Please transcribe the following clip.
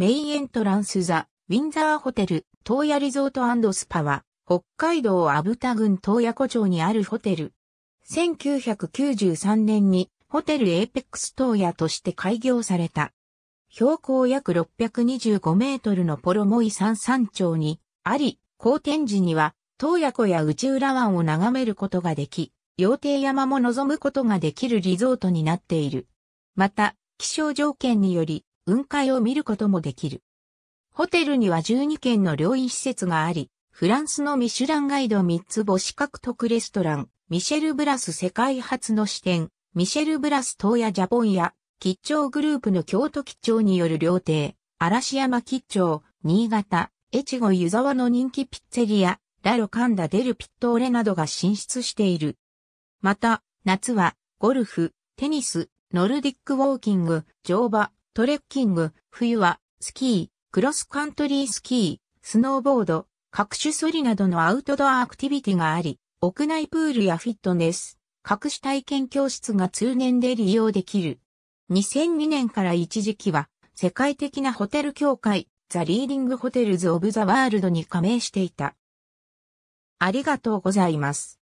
メインエントランスザ、ウィンザーホテル、東野リゾートスパは、北海道アブタ郡東野湖町にあるホテル。1993年に、ホテルエーペックス東野として開業された。標高約625メートルのポロモイ山山頂に、あり、高天時には、東野湖や内浦湾を眺めることができ、羊亭山も望むことができるリゾートになっている。また、気象条件により、雲海を見ることもできる。ホテルには12軒の料理施設があり、フランスのミシュランガイド3つ星獲得レストラン、ミシェル・ブラス世界初の支店、ミシェル・ブラス東野ジャポンや、吉兆グループの京都吉兆による料亭、嵐山吉兆、新潟、越後湯沢の人気ピッツェリア、ラロカンダデルピットーレなどが進出している。また、夏は、ゴルフ、テニス、ノルディックウォーキング、乗馬、トレッキング、冬は、スキー、クロスカントリースキー、スノーボード、各種ソリなどのアウトドアアクティビティがあり、屋内プールやフィットネス、各種体験教室が通年で利用できる。2002年から一時期は、世界的なホテル協会、ザ・リーディング・ホテルズ・オブ・ザ・ワールドに加盟していた。ありがとうございます。